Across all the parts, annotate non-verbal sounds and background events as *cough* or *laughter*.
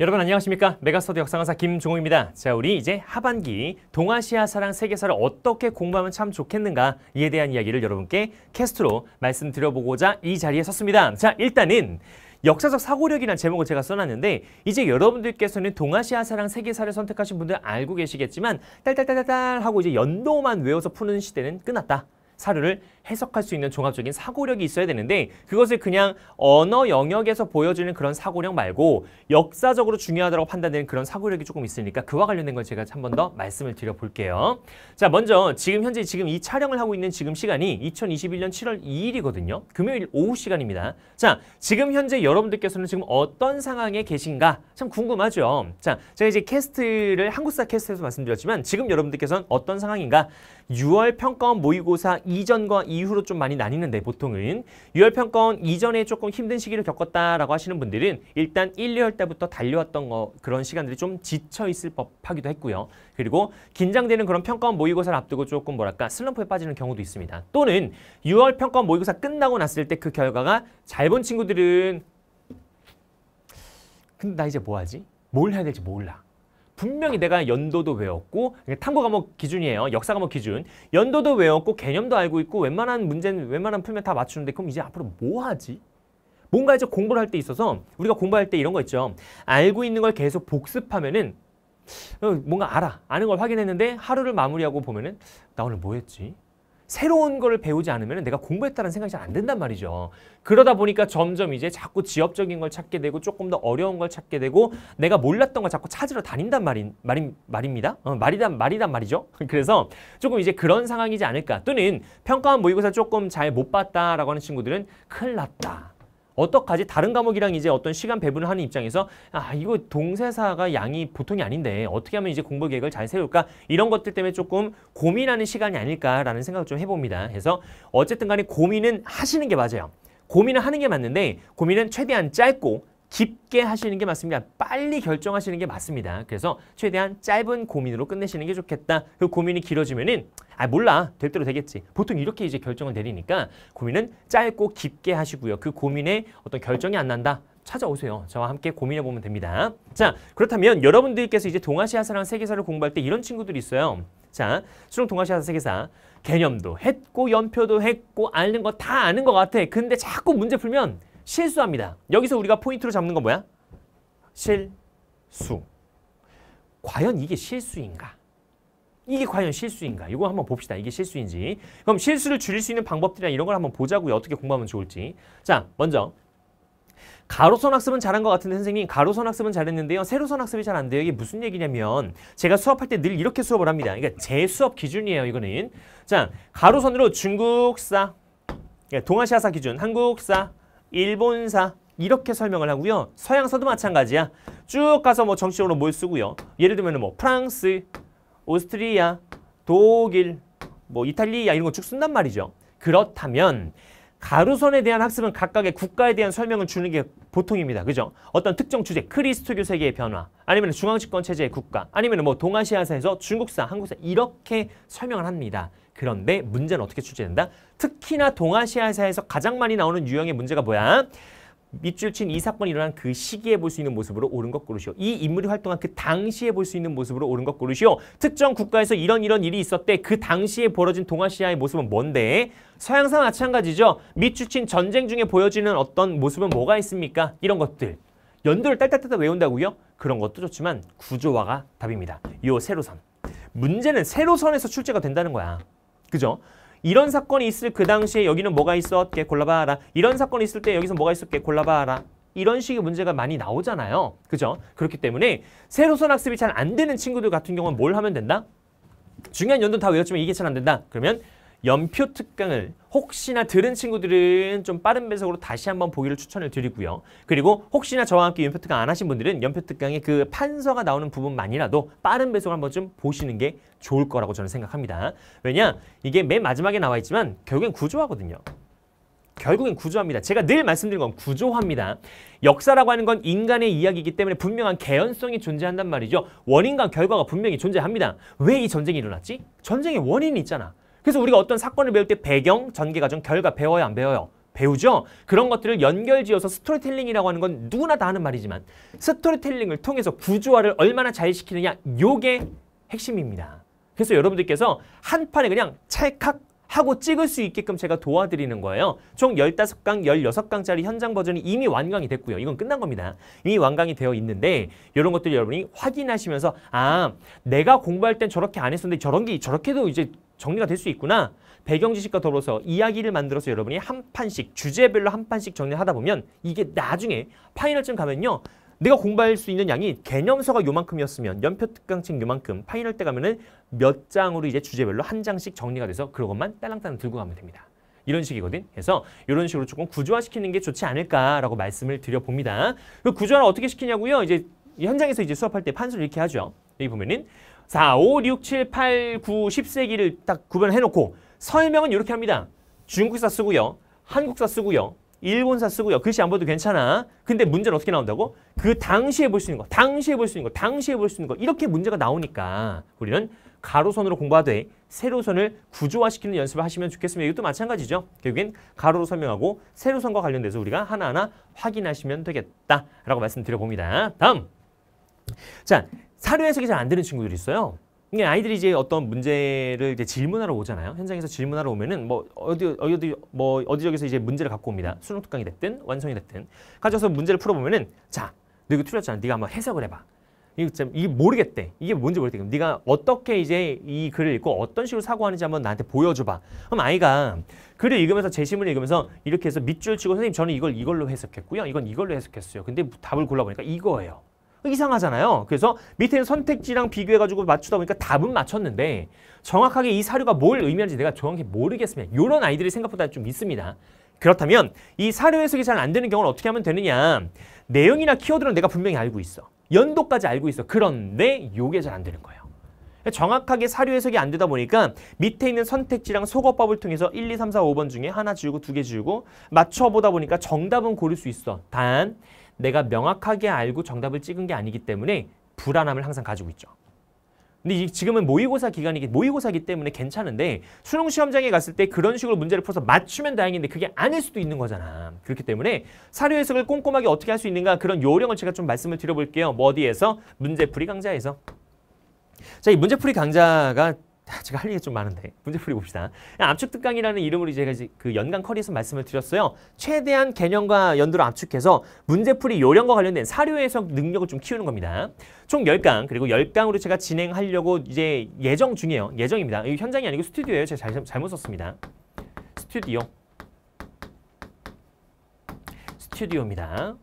여러분 안녕하십니까 메가스터디 역사강사 김종호입니다. 자 우리 이제 하반기 동아시아 사랑 세계사를 어떻게 공부하면 참 좋겠는가에 이 대한 이야기를 여러분께 캐스트로 말씀드려보고자 이 자리에 섰습니다. 자 일단은 역사적 사고력이라는 제목을 제가 써놨는데 이제 여러분들께서는 동아시아 사랑 세계사를 선택하신 분들 알고 계시겠지만 딸딸딸딸 하고 이제 연도만 외워서 푸는 시대는 끝났다. 사료를 해석할 수 있는 종합적인 사고력이 있어야 되는데 그것을 그냥 언어 영역에서 보여주는 그런 사고력 말고 역사적으로 중요하다고 판단되는 그런 사고력이 조금 있으니까 그와 관련된 걸 제가 한 번 더 말씀을 드려볼게요. 자 먼저 지금 현재 지금 이 촬영을 하고 있는 지금 시간이 2021년 7월 2일이거든요. 금요일 오후 시간입니다. 자 지금 현재 여러분들께서는 지금 어떤 상황에 계신가 참 궁금하죠. 자 제가 이제 캐스트를 한국사 캐스트에서 말씀드렸지만 지금 여러분들께서는 어떤 상황인가 6월 평가원 모의고사 이전과 이후로 좀 많이 나뉘는데 보통은 유혈평가원 이전에 조금 힘든 시기를 겪었다라고 하시는 분들은 일단 1, 2월 때부터 달려왔던 거 그런 시간들이 좀 지쳐 있을 법하기도 했고요. 그리고 긴장되는 그런 평가원 모의고사를 앞두고 조금 뭐랄까 슬럼프에 빠지는 경우도 있습니다. 또는 6월 평가원 모의고사 끝나고 났을 때 그 결과가 잘 본 친구들은 근데 나 이제 뭐 하지? 뭘 해야 될지 몰라. 분명히 내가 연도도 외웠고 탐구 과목 기준이에요. 역사 과목 기준. 연도도 외웠고 개념도 알고 있고 웬만한 문제는 웬만한 풀면 다 맞추는데 그럼 이제 앞으로 뭐 하지? 뭔가 이제 공부를 할 때 있어서 우리가 공부할 때 이런 거 있죠. 알고 있는 걸 계속 복습하면은 어, 뭔가 알아. 아는 걸 확인했는데 하루를 마무리하고 보면은 나 오늘 뭐 했지? 새로운 걸 배우지 않으면 내가 공부했다는 생각이 잘안 든단 말이죠. 그러다 보니까 점점 이제 자꾸 지역적인 걸 찾게 되고 조금 더 어려운 걸 찾게 되고 내가 몰랐던 걸 자꾸 찾으러 다닌단 말인, 말인, 말입니다. 어, 말이단, 말이단 말이죠. *laughs* 그래서 조금 이제 그런 상황이지 않을까. 또는 평가원 모의고사 조금 잘 못 봤다라고 하는 친구들은 큰일 났다. 어떡하지? 다른 과목이랑 이제 어떤 시간 배분을 하는 입장에서 아 이거 동세사가 양이 보통이 아닌데 어떻게 하면 이제 공부 계획을 잘 세울까? 이런 것들 때문에 조금 고민하는 시간이 아닐까라는 생각을 좀 해봅니다. 그래서 어쨌든 간에 고민은 하시는 게 맞아요. 고민을 하는 게 맞는데 고민은 최대한 짧고 깊게 하시는 게 맞습니다. 빨리 결정하시는 게 맞습니다. 그래서 최대한 짧은 고민으로 끝내시는 게 좋겠다. 그 고민이 길어지면은 아 몰라 될 대로 되겠지. 보통 이렇게 이제 결정을 내리니까 고민은 짧고 깊게 하시고요. 그 고민에 어떤 결정이 안 난다. 찾아오세요. 저와 함께 고민해보면 됩니다. 자, 그렇다면 여러분들께서 이제 동아시아사랑 세계사를 공부할 때 이런 친구들이 있어요. 자, 수능 동아시아사 세계사 개념도 했고 연표도 했고 아는 거 다 아는 것 같아. 근데 자꾸 문제 풀면 실수합니다. 여기서 우리가 포인트로 잡는 건 뭐야? 실수. 과연 이게 실수인가? 이게 과연 실수인가? 이거 한번 봅시다. 이게 실수인지. 그럼 실수를 줄일 수 있는 방법들이나 이런 걸 한번 보자고요. 어떻게 공부하면 좋을지. 자, 먼저 가로선 학습은 잘한 것 같은데 선생님 가로선 학습은 잘했는데요. 세로선 학습이 잘 안 돼요. 이게 무슨 얘기냐면 제가 수업할 때 늘 이렇게 수업을 합니다. 그러니까 제 수업 기준이에요. 이거는. 자, 가로선으로 중국사, 그러니까 동아시아사 기준, 한국사, 일본사 이렇게 설명을 하고요. 서양사도 마찬가지야. 쭉 가서 뭐 정식으로 뭘 쓰고요. 예를 들면 뭐 프랑스, 오스트리아, 독일, 뭐 이탈리아 이런 거 쭉 쓴단 말이죠. 그렇다면 가루선에 대한 학습은 각각의 국가에 대한 설명을 주는 게 보통입니다. 그죠? 어떤 특정 주제, 크리스도교 세계의 변화, 아니면 중앙집권 체제의 국가, 아니면 뭐 동아시아사에서 중국사, 한국사 이렇게 설명을 합니다. 그런데 문제는 어떻게 출제된다? 특히나 동아시아에서 가장 많이 나오는 유형의 문제가 뭐야? 밑줄 친 이 사건이 일어난 그 시기에 볼 수 있는 모습으로 옳은 것 고르시오. 이 인물이 활동한 그 당시에 볼 수 있는 모습으로 옳은 것 고르시오. 특정 국가에서 이런 이런 일이 있었대. 그 당시에 벌어진 동아시아의 모습은 뭔데? 서양사 마찬가지죠. 밑줄 친 전쟁 중에 보여지는 어떤 모습은 뭐가 있습니까? 이런 것들. 연도를 딸딸딸 외운다고요? 그런 것도 좋지만 구조화가 답입니다. 요 세로선. 문제는 세로선에서 출제가 된다는 거야. 그죠? 이런 사건이 있을 그 당시에 여기는 뭐가 있었게 골라봐라. 이런 사건이 있을 때 여기서 뭐가 있었게 골라봐라. 이런 식의 문제가 많이 나오잖아요. 그죠? 그렇기 때문에 새로선 학습이 잘 안 되는 친구들 같은 경우는 뭘 하면 된다? 중요한 연도는 다 외웠지만 이게 잘 안 된다. 그러면 연표 특강을 혹시나 들은 친구들은 좀 빠른 배속으로 다시 한번 보기를 추천을 드리고요. 그리고 혹시나 저와 함께 연표 특강 안 하신 분들은 연표 특강의 그 판서가 나오는 부분만이라도 빠른 배속을 한번 좀 보시는 게 좋을 거라고 저는 생각합니다. 왜냐? 이게 맨 마지막에 나와 있지만 결국엔 구조하거든요 결국엔 구조합니다 제가 늘 말씀드린 건 구조화입니다. 역사라고 하는 건 인간의 이야기이기 때문에 분명한 개연성이 존재한단 말이죠. 원인과 결과가 분명히 존재합니다. 왜 이 전쟁이 일어났지? 전쟁의 원인이 있잖아. 그래서 우리가 어떤 사건을 배울 때 배경, 전개 과정, 결과 배워야안 배워요? 배우죠? 그런 것들을 연결지어서 스토리텔링이라고 하는 건 누구나 다 하는 말이지만 스토리텔링을 통해서 구조화를 얼마나 잘 시키느냐 요게 핵심입니다. 그래서 여러분들께서 한 판에 그냥 찰칵 하고 찍을 수 있게끔 제가 도와드리는 거예요. 총 15강, 16강짜리 현장 버전이 이미 완강이 됐고요. 이건 끝난 겁니다. 이미 완강이 되어 있는데 이런 것들 여러분이 확인하시면서 아, 내가 공부할 땐 저렇게 안 했었는데 저런 게 저렇게도 이제 정리가 될 수 있구나. 배경 지식과 더불어서 이야기를 만들어서 여러분이 한 판씩 주제별로 한 판씩 정리하다 보면 이게 나중에 파이널쯤 가면요. 내가 공부할 수 있는 양이 개념서가 요만큼이었으면 연표 특강층 요만큼 파이널 때 가면은 몇 장으로 이제 주제별로 한 장씩 정리가 돼서 그것만 딸랑딸랑 들고 가면 됩니다. 이런 식이거든. 그래서 이런 식으로 조금 구조화시키는 게 좋지 않을까라고 말씀을 드려봅니다. 구조화를 어떻게 시키냐고요? 이제 현장에서 이제 수업할 때 판수를 이렇게 하죠. 여기 보면은 4, 5, 6, 7, 8, 9, 10세기를 딱 구별해놓고 설명은 이렇게 합니다. 중국사 쓰고요. 한국사 쓰고요. 일본사 쓰고요. 글씨 안 봐도 괜찮아. 근데 문제는 어떻게 나온다고? 그 당시에 볼 수 있는 거, 당시에 볼 수 있는 거, 당시에 볼 수 있는 거 이렇게 문제가 나오니까 우리는 가로선으로 공부하되 세로선을 구조화시키는 연습을 하시면 좋겠습니다. 이것도 마찬가지죠. 결국엔 가로로 설명하고 세로선과 관련돼서 우리가 하나하나 확인하시면 되겠다라고 말씀드려 봅니다. 다음! 자, 사료 해석이 잘 안 되는 친구들이 있어요. 그러니까 아이들이 이제 어떤 문제를 이제 질문하러 오잖아요. 현장에서 질문하러 오면은 뭐 어디 어디 어디 뭐 어디저기서 이제 문제를 갖고 옵니다. 수능 특강이 됐든 완성이 됐든 가져서 문제를 풀어보면은 자, 너 이거 틀렸잖아. 네가 한번 해석을 해봐. 이거 참 이게 모르겠대. 이게 뭔지 모르겠대. 네가 어떻게 이제 이 글을 읽고 어떤 식으로 사고하는지 한번 나한테 보여줘봐. 그럼 아이가 글을 읽으면서 제시문을 읽으면서 이렇게 해서 밑줄 치고 선생님 저는 이걸 이걸로 해석했고요. 이건 이걸로 해석했어요. 근데 답을 골라보니까 이거예요. 이상하잖아요. 그래서 밑에는 선택지랑 비교해가지고 맞추다 보니까 답은 맞췄는데 정확하게 이 사료가 뭘 의미하는지 내가 정확히 모르겠습니다. 이런 아이들이 생각보다 좀 있습니다. 그렇다면 이 사료 해석이 잘 안 되는 경우는 어떻게 하면 되느냐. 내용이나 키워드는 내가 분명히 알고 있어. 연도까지 알고 있어. 그런데 요게 잘 안 되는 거예요. 정확하게 사료 해석이 안 되다 보니까 밑에 있는 선택지랑 속어법을 통해서 1, 2, 3, 4, 5번 중에 하나 지우고 두 개 지우고 맞춰보다 보니까 정답은 고를 수 있어. 단 내가 명확하게 알고 정답을 찍은 게 아니기 때문에 불안함을 항상 가지고 있죠. 근데 지금은 모의고사 기간이기 모의고사기 때문에 괜찮은데 수능 시험장에 갔을 때 그런 식으로 문제를 풀어서 맞추면 다행인데 그게 아닐 수도 있는 거잖아. 그렇기 때문에 사료 해석을 꼼꼼하게 어떻게 할 수 있는가 그런 요령을 제가 좀 말씀을 드려볼게요. 뭐 어디에서? 문제풀이 강좌에서. 자, 이 문제풀이 강좌가 제가 할 얘기 좀 많은데 문제 풀이 봅시다. 압축 특강이라는 이름으로 이제 그 연간 커리에서 말씀을 드렸어요. 최대한 개념과 연도를 압축해서 문제 풀이 요령과 관련된 사료 해석 능력을 좀 키우는 겁니다. 총 10강 그리고 10강으로 제가 진행하려고 이제 예정 중이에요. 예정입니다. 이 현장이 아니고 스튜디오예요. 제가 잘, 잘못 썼습니다. 스튜디오. 스튜디오입니다.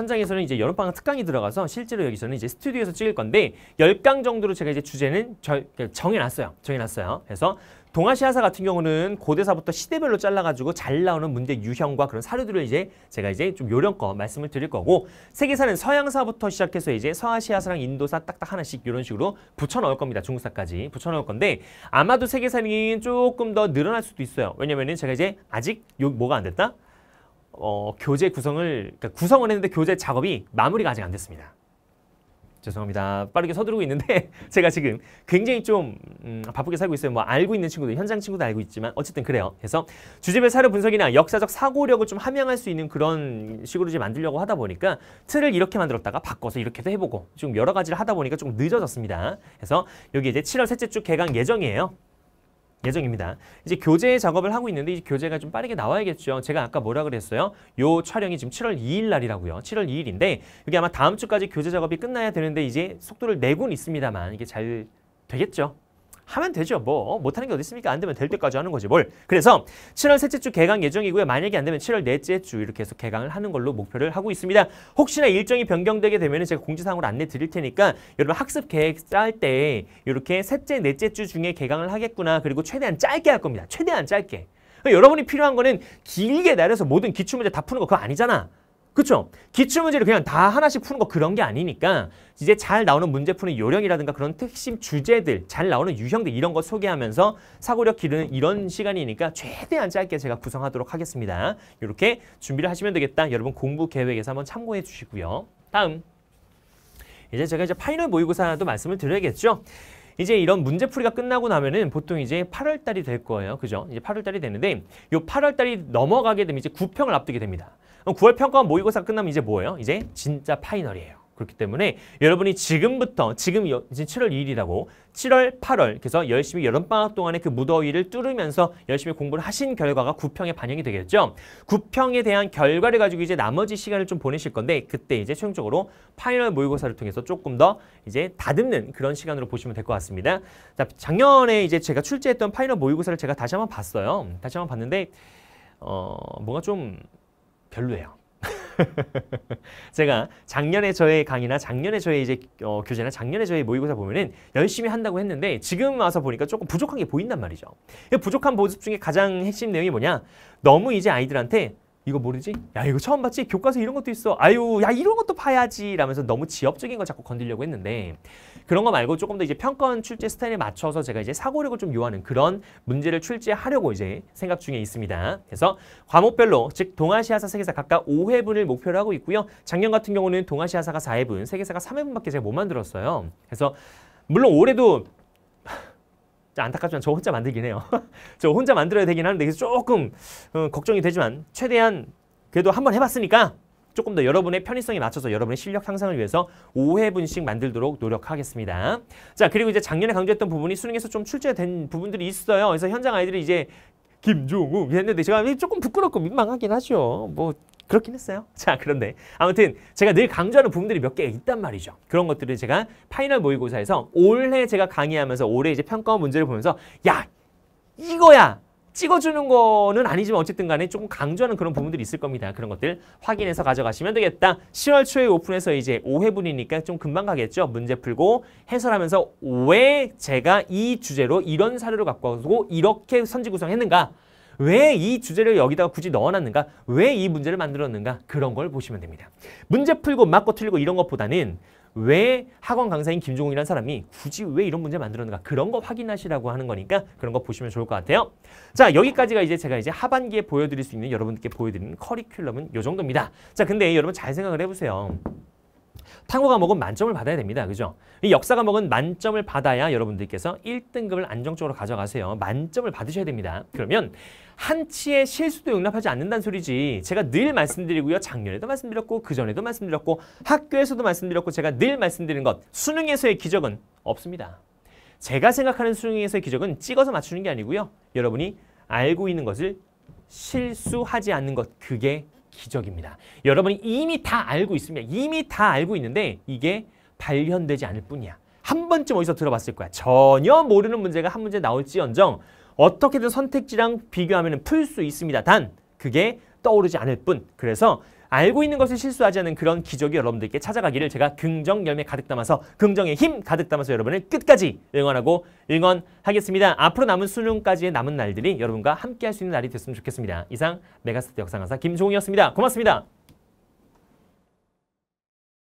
현장에서는 이제 여름방학 특강이 들어가서 실제로 여기서는 이제 스튜디오에서 찍을 건데 1 0강 정도로 제가 이제 주제는 그 정해놨어요. 정해놨어요. 그래서 동아시아사 같은 경우는 고대사부터 시대별로 잘라가지고 잘 나오는 문제 유형과 그런 사료들을 이제 제가 이제 좀 요령껏 말씀을 드릴 거고 세계사는 서양사부터 시작해서 이제 서아시아사랑 인도사 딱딱 하나씩 이런 식으로 붙여넣을 겁니다. 중국사까지 붙여넣을 건데 아마도 세계사는 조금 더 늘어날 수도 있어요. 왜냐면은 제가 이제 아직 요 뭐가 안 됐다? 어, 교재 구성을 그러니까 구성을 했는데 교재 작업이 마무리가 아직 안 됐습니다. 죄송합니다. 빠르게 서두르고 있는데 *laughs* 제가 지금 굉장히 좀 음, 바쁘게 살고 있어요. 뭐 알고 있는 친구들, 현장 친구도 알고 있지만 어쨌든 그래요. 그래서 주제별 사료 분석이나 역사적 사고력을 좀 함양할 수 있는 그런 식으로 지금 만들려고 하다 보니까 틀을 이렇게 만들었다가 바꿔서 이렇게도 해보고 좀 여러 가지를 하다 보니까 좀 늦어졌습니다. 그래서 여기 이제 7월 셋째 주 개강 예정이에요. 예정입니다. 이제 교재 작업을 하고 있는데 이제 교재가 좀 빠르게 나와야겠죠. 제가 아까 뭐라 그랬어요? 요 촬영이 지금 7월 2일 날이라고요. 7월 2일인데 이게 아마 다음 주까지 교재 작업이 끝나야 되는데 이제 속도를 내곤 있습니다만 이게 잘 되겠죠. 하면 되죠. 뭐 못하는 게 어디 있습니까? 안 되면 될 때까지 하는 거지 뭘. 그래서 7월 셋째 주 개강 예정이고요. 만약에 안 되면 7월 넷째 주 이렇게 해서 개강을 하는 걸로 목표를 하고 있습니다. 혹시나 일정이 변경되게 되면 제가 공지사항으로 안내 드릴 테니까 여러분 학습 계획 짤 때 이렇게 셋째, 넷째 주 중에 개강을 하겠구나. 그리고 최대한 짧게 할 겁니다. 최대한 짧게. 여러분이 필요한 거는 길게 내려서 모든 기출문제 다 푸는 거 그거 아니잖아. 그렇죠? 기출문제를 그냥 다 하나씩 푸는 거 그런 게 아니니까 이제 잘 나오는 문제 푸는 요령이라든가 그런 특심 주제들, 잘 나오는 유형들 이런 거 소개하면서 사고력 기르는 이런 시간이니까 최대한 짧게 제가 구성하도록 하겠습니다. 이렇게 준비를 하시면 되겠다. 여러분 공부 계획에서 한번 참고해 주시고요. 다음. 이제 제가 이제 파이널 모의고사도 말씀을 드려야겠죠. 이제 이런 문제풀이가 끝나고 나면은 보통 이제 8월달이 될 거예요. 그죠? 이제 8월달이 되는데 요 8월달이 넘어가게 되면 이제 9평을 앞두게 됩니다. 9월 평가 모의고사 끝나면 이제 뭐예요? 이제 진짜 파이널이에요. 그렇기 때문에 여러분이 지금부터 지금 이제 7월 2일이라고 7월 8월 그래서 열심히 여름방학 동안에 그 무더위를 뚫으면서 열심히 공부를 하신 결과가 9평에 반영이 되겠죠. 9평에 대한 결과를 가지고 이제 나머지 시간을 좀 보내실 건데 그때 이제 최종적으로 파이널 모의고사를 통해서 조금 더 이제 다듬는 그런 시간으로 보시면 될 것 같습니다. 자, 작년에 이제 제가 출제했던 파이널 모의고사를 제가 다시 한번 봤어요. 다시 한번 봤는데 어, 뭔가 좀 별로예요. *laughs* 제가 작년에 저의 강의나 작년에 저의 이제 어, 교재나 작년에 저의 모의고사 보면은 열심히 한다고 했는데 지금 와서 보니까 조금 부족한 게 보인단 말이죠. 그 부족한 모습 중에 가장 핵심 내용이 뭐냐? 너무 이제 아이들한테 이거 모르지? 야 이거 처음 봤지? 교과서 이런 것도 있어. 아유 야 이런 것도 봐야지 라면서 너무 지엽적인 걸 자꾸 건드리려고 했는데 그런 거 말고 조금 더 이제 평가원 출제 스타일에 맞춰서 제가 이제 사고력을 좀 요하는 그런 문제를 출제하려고 이제 생각 중에 있습니다. 그래서 과목별로 즉 동아시아사 세계사 각각 5회분을 목표로 하고 있고요. 작년 같은 경우는 동아시아사가 4회분, 세계사가 3회분밖에 제가 못 만들었어요. 그래서 물론 올해도 안타깝지만 저 혼자 만들긴 해요. *laughs* 저 혼자 만들어야 되긴 하는데 그래서 조금 어, 걱정이 되지만 최대한 그래도 한번 해봤으니까 조금 더 여러분의 편의성에 맞춰서 여러분의 실력 향상을 위해서 5회분씩 만들도록 노력하겠습니다. 자 그리고 이제 작년에 강조했던 부분이 수능에서 좀 출제된 부분들이 있어요. 그래서 현장 아이들이 이제 김종우 했는데 제가 조금 부끄럽고 민망하긴 하죠. 뭐 그렇긴 했어요. *laughs* 자, 그런데 아무튼 제가 늘 강조하는 부분들이 몇개 있단 말이죠. 그런 것들을 제가 파이널 모의고사에서 올해 제가 강의하면서 올해 이제 평가 문제를 보면서 야, 이거야! 찍어주는 거는 아니지만 어쨌든 간에 조금 강조하는 그런 부분들이 있을 겁니다. 그런 것들 확인해서 가져가시면 되겠다. 10월 초에 오픈해서 이제 5회분이니까 좀 금방 가겠죠. 문제 풀고 해설하면서 왜 제가 이 주제로 이런 사례를 갖고 와서 이렇게 선지 구성했는가 왜이 주제를 여기다가 굳이 넣어놨는가? 왜 이 문제를 만들었는가? 그런 걸 보시면 됩니다. 문제 풀고 맞고 틀리고 이런 것보다는 왜 학원 강사인 김종욱이라는 사람이 굳이 왜 이런 문제 만들었는가 그런 거 확인하시라고 하는 거니까 그런 거 보시면 좋을 것 같아요. 자 여기까지가 이제 제가 이제 하반기에 보여드릴 수 있는 여러분들께 보여드리는 커리큘럼은 요 정도입니다. 자 근데 여러분 잘 생각을 해보세요. 탕호 과목은 만점을 받아야 됩니다. 그죠? 이 역사 과목은 만점을 받아야 여러분들께서 1등급을 안정적으로 가져가세요. 만점을 받으셔야 됩니다. 그러면 한치의 실수도 용납하지 않는다는 소리지. 제가 늘 말씀드리고요. 작년에도 말씀드렸고 그전에도 말씀드렸고 학교에서도 말씀드렸고 제가 늘 말씀드린 것 수능에서의 기적은 없습니다. 제가 생각하는 수능에서의 기적은 찍어서 맞추는 게 아니고요. 여러분이 알고 있는 것을 실수하지 않는 것 그게 기적입니다. 여러분이 이미 다 알고 있습니다. 이미 다 알고 있는데 이게 발현되지 않을 뿐이야. 한 번쯤 어디서 들어봤을 거야. 전혀 모르는 문제가 한 문제 나올지언정 어떻게든 선택지랑 비교하면 풀 수 있습니다. 단 그게 떠오르지 않을 뿐. 그래서 알고 있는 것을 실수하지 않는 그런 기적이 여러분들께 찾아가기를 제가 긍정 열매 가득 담아서 긍정의 힘 가득 담아서 여러분을 끝까지 응원하고 응원하겠습니다. 앞으로 남은 수능까지의 남은 날들이 여러분과 함께할 수 있는 날이 됐으면 좋겠습니다. 이상 메가스트 역상강사 김종훈이었습니다. 고맙습니다.